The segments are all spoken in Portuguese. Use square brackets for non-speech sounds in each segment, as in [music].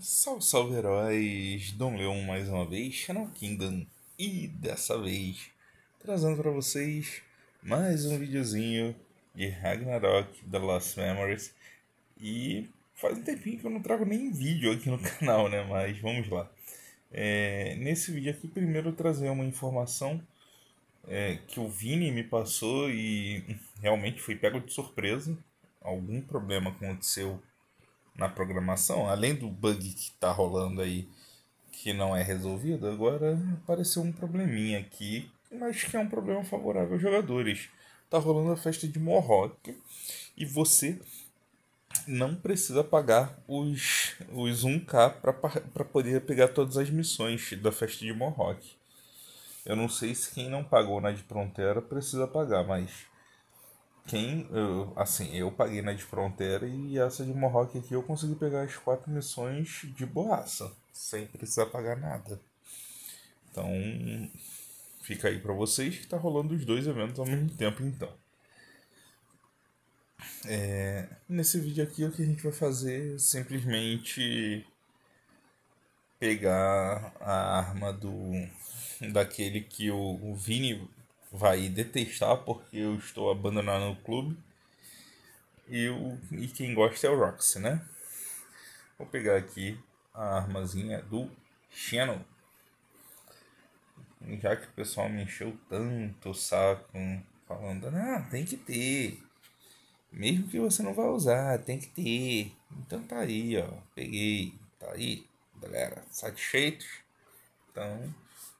Salve, salve heróis! Dom Leon mais uma vez, Canal Kingdom, e dessa vez trazendo para vocês mais um videozinho de Ragnarok da Lost Memories. E faz um tempinho que eu não trago nem vídeo aqui no [laughs] canal, né? Mas vamos lá. É, nesse vídeo aqui, primeiro trazer uma informação é, que o Vini me passou e realmente fui pego de surpresa. Algum problema aconteceu na programação, além do bug que está rolando aí, que não é resolvido, agora apareceu um probleminha aqui, mas que é um problema favorável aos jogadores. Tá rolando a festa de Morrock e você não precisa pagar os, os 1k para poder pegar todas as missões da festa de Morrock. Eu não sei se quem não pagou na de Fronteira precisa pagar, mas quem, eu, assim, eu paguei na de fronteira e essa de Mohawk aqui eu consegui pegar as quatro missões de boaça sem precisar pagar nada. Então, fica aí para vocês que tá rolando os dois eventos ao mesmo tempo, então. É, nesse vídeo aqui o que a gente vai fazer é simplesmente pegar a arma do daquele que o, o Vini vai detestar porque eu estou abandonando o clube. E, o, e quem gosta é o Roxy, né? Vou pegar aqui a armazinha do Shannon. Já que o pessoal me encheu tanto o saco falando, ah, tem que ter. Mesmo que você não vá usar, tem que ter. Então tá aí, ó. Peguei. Tá aí, galera. Satisfeitos? Então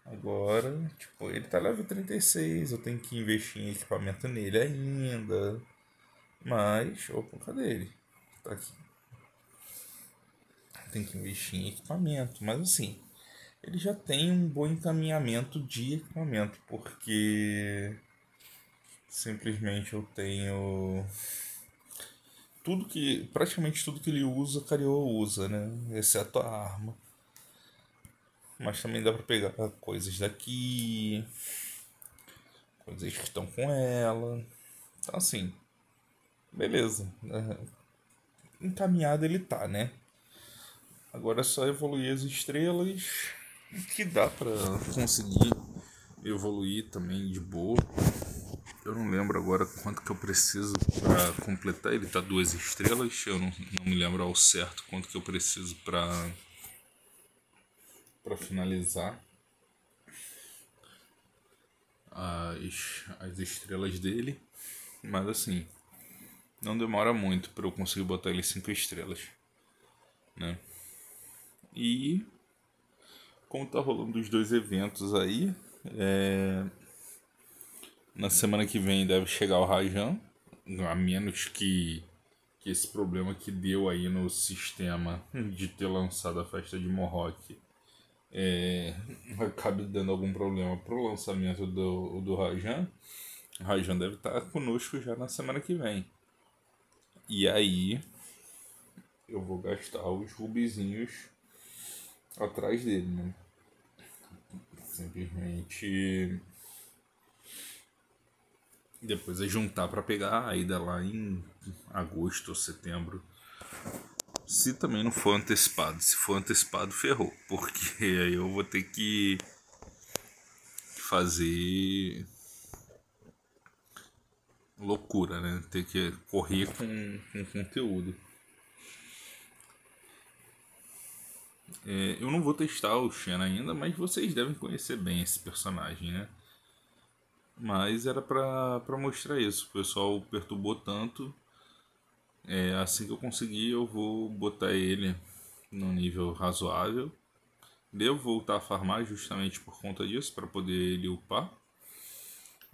Agora, tipo, ele tá level 36, eu tenho que investir em equipamento nele ainda. Mas, opa, cadê ele? Tá aqui. Tem que investir em equipamento, mas assim, ele já tem um bom encaminhamento de equipamento, porque simplesmente eu tenho tudo que praticamente tudo que ele usa, Cario usa, né? Exceto a arma. Mas também dá para pegar coisas daqui, coisas que estão com ela. Então, assim, beleza. Né? Encaminhado ele tá, né? Agora é só evoluir as estrelas, que dá para conseguir evoluir também de boa. Eu não lembro agora quanto que eu preciso para completar. Ele tá duas estrelas. Eu não, não me lembro ao certo quanto que eu preciso para para finalizar as, as estrelas dele, mas assim, não demora muito para eu conseguir botar ele cinco estrelas, né? E como tá rolando os dois eventos aí, é... na semana que vem deve chegar o Rajan, a menos que, que esse problema que deu aí no sistema de ter lançado a festa de Morroque é, acabe dando algum problema pro lançamento do, do Rajan, o Rajan deve estar tá conosco já na semana que vem. E aí eu vou gastar os rubizinhos atrás dele, né? Simplesmente depois é juntar para pegar a ida lá em agosto ou setembro. Se também não for antecipado. Se for antecipado, ferrou. Porque [laughs] aí eu vou ter que fazer loucura, né? Ter que correr com, com conteúdo. É, eu não vou testar o Shen ainda, mas vocês devem conhecer bem esse personagem, né? Mas era pra, pra mostrar isso. O pessoal perturbou tanto é, assim que eu conseguir, eu vou botar ele no nível razoável. Devo voltar a farmar justamente por conta disso, para poder ele upar.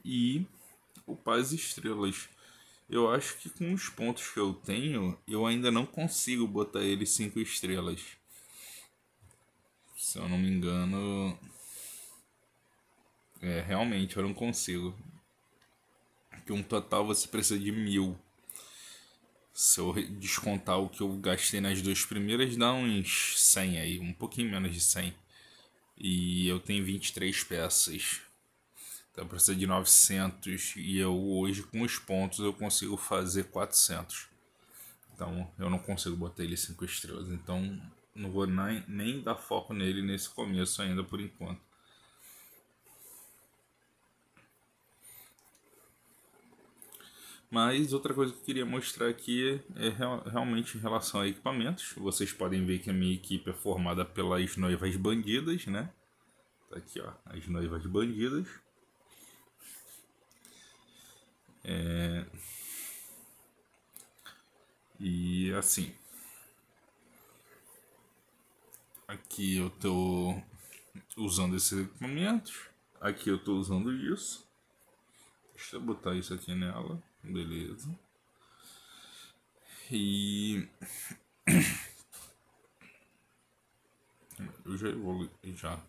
E upar as estrelas. Eu acho que com os pontos que eu tenho, eu ainda não consigo botar ele 5 estrelas. Se eu não me engano. É, realmente, eu não consigo. Que um total você precisa de mil. Se eu descontar o que eu gastei nas duas primeiras, dá uns 100 aí, um pouquinho menos de 100. E eu tenho 23 peças. Então precisa de 900 e eu hoje com os pontos eu consigo fazer 400. Então eu não consigo botar ele 5 estrelas, então não vou nem, nem dar foco nele nesse começo ainda por enquanto. Mas outra coisa que eu queria mostrar aqui é real, realmente em relação a equipamentos. Vocês podem ver que a minha equipe é formada pelas noivas bandidas, né? Tá aqui, ó, as noivas bandidas. É... E assim. Aqui eu tô usando esses equipamentos. Aqui eu tô usando isso. Deixa eu botar isso aqui nela. Beleza. E. [coughs] Eu já evoluí já.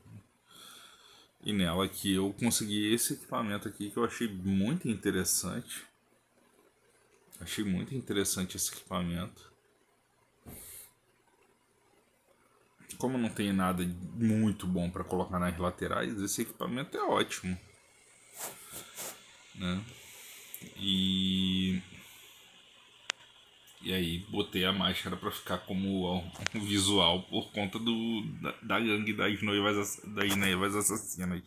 E nela que eu consegui esse equipamento aqui que eu achei muito interessante. Achei muito interessante esse equipamento. Como não tem nada muito bom para colocar nas laterais, esse equipamento é ótimo. Né? E e aí botei a máscara para ficar como um visual por conta do da, da gangue das noivas das noivas assassinas.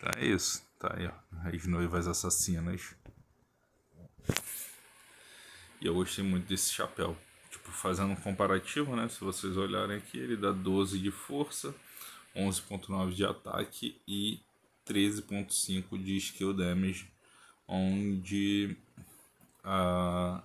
Tá é isso, tá aí, ó, as noivas assassinas. E eu gostei muito desse chapéu. Tipo, fazendo um comparativo, né? Se vocês olharem aqui, ele dá 12 de força, 11.9 de ataque e 13.5 de skill damage, onde a,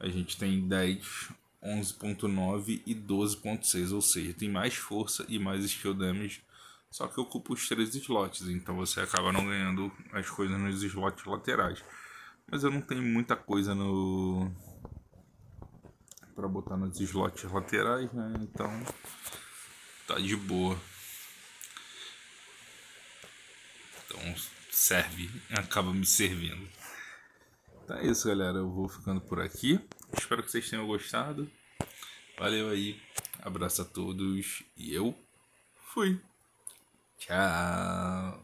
a gente tem 10, 11.9 e 12.6, ou seja, tem mais força e mais skill damage, só que ocupa os três slots, então você acaba não ganhando as coisas nos slots laterais. Mas eu não tenho muita coisa no para botar nos slots laterais, né? Então tá de boa. serve, acaba me servindo. Então é isso, galera. Eu vou ficando por aqui. Espero que vocês tenham gostado. Valeu aí. Abraço a todos. E eu fui. Tchau.